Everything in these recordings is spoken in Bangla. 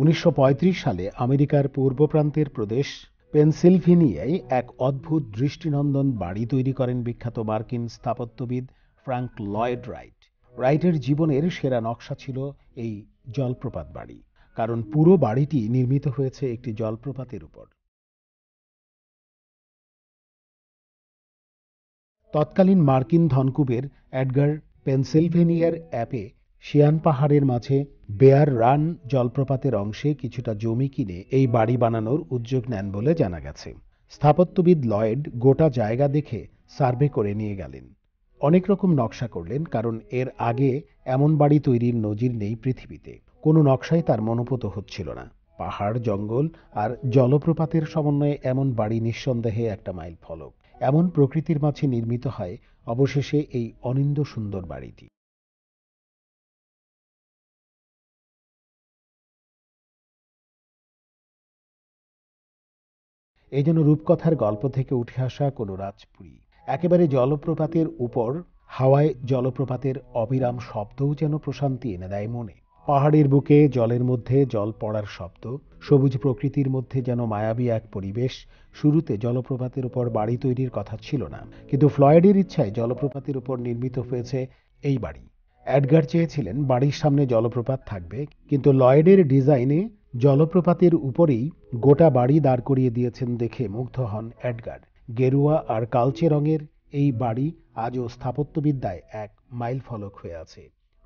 উনিশশো সালে আমেরিকার পূর্ব প্রান্তের প্রদেশ পেনসিলভেনিয়ায় এক অদ্ভুত দৃষ্টিনন্দন বাড়ি তৈরি করেন বিখ্যাত মার্কিন স্থাপত্যবিদ ফ্রাঙ্ক লয়েড রাইট রাইটের জীবনের সেরা নকশা ছিল এই জলপ্রপাত বাড়ি কারণ পুরো বাড়িটি নির্মিত হয়েছে একটি জলপ্রপাতের উপর তৎকালীন মার্কিন ধনকুবের অ্যাডগার পেনসিলভেনিয়ার অ্যাপে শিয়ান পাহাড়ের মাঝে বেয়ার রান জলপ্রপাতের অংশে কিছুটা জমি কিনে এই বাড়ি বানানোর উদ্যোগ নেন বলে জানা গেছে স্থাপত্যবিদ লয়েড গোটা জায়গা দেখে সার্ভে করে নিয়ে গেলেন অনেক রকম নকশা করলেন কারণ এর আগে এমন বাড়ি তৈরির নজির নেই পৃথিবীতে কোনো নকশাই তার মনোপত হচ্ছিল না পাহাড় জঙ্গল আর জলপ্রপাতের সমন্বয়ে এমন বাড়ি নিঃসন্দেহে একটা মাইল ফলক এমন প্রকৃতির মাঝে নির্মিত হয় অবশেষে এই অনিন্দ সুন্দর বাড়িটি এই জন্য রূপকথার গল্প থেকে উঠে আসা কোনো রাজপুরী একেবারে জলপ্রপাতের উপর হাওয়ায় জলপ্রপাতের অবিরাম শব্দও যেন প্রশান্তি এনে দেয় মনে পাহাড়ের বুকে জলের মধ্যে জল পড়ার শব্দ সবুজ প্রকৃতির মধ্যে যেন মায়াবী এক পরিবেশ শুরুতে জলপ্রপাতের উপর বাড়ি তৈরির কথা ছিল না কিন্তু ফ্লয়েডের ইচ্ছায় জলপ্রপাতের উপর নির্মিত হয়েছে এই বাড়ি অ্যাডগার চেয়েছিলেন বাড়ির সামনে জলপ্রপাত থাকবে কিন্তু লয়েডের ডিজাইনে জলপ্রপাতের উপরেই গোটা বাড়ি দাঁড় করিয়ে দিয়েছেন দেখে মুগ্ধ হন অ্যাডগার গেরুয়া আর কালচে রঙের এই বাড়ি আজও স্থাপত্যবিদ্যায় এক মাইল ফলক হয়ে আছে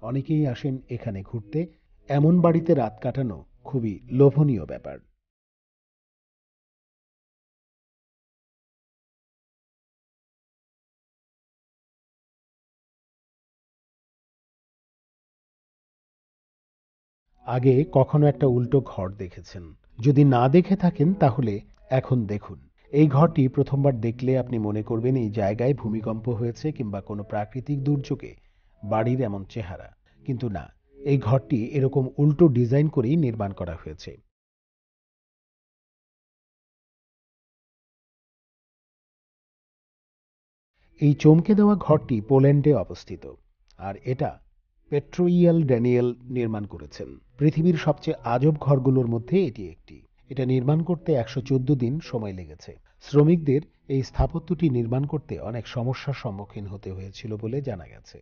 অনেকেই আসেন এখানে ঘুরতে এমন বাড়িতে রাত কাটানো খুবই লোভনীয় ব্যাপার আগে কখনো একটা উল্টো ঘর দেখেছেন যদি না দেখে থাকেন তাহলে এখন দেখুন এই ঘরটি প্রথমবার দেখলে আপনি মনে করবেন এই জায়গায় ভূমিকম্প হয়েছে কিংবা কোনো প্রাকৃতিক দুর্যোগে বাড়ির এমন চেহারা কিন্তু না এই ঘরটি এরকম উল্টো ডিজাইন করেই নির্মাণ করা হয়েছে এই চমকে দেওয়া ঘরটি পোল্যান্ডে অবস্থিত আর এটা পেট্রোইয়াল ড্যানিয়েল নির্মাণ করেছেন পৃথিবীর সবচেয়ে আজব ঘরগুলোর মধ্যে এটি একটি এটা নির্মাণ করতে একশো দিন সময় লেগেছে শ্রমিকদের এই স্থাপত্যটি নির্মাণ করতে অনেক সমস্যার সম্মুখীন হতে হয়েছিল বলে জানা গেছে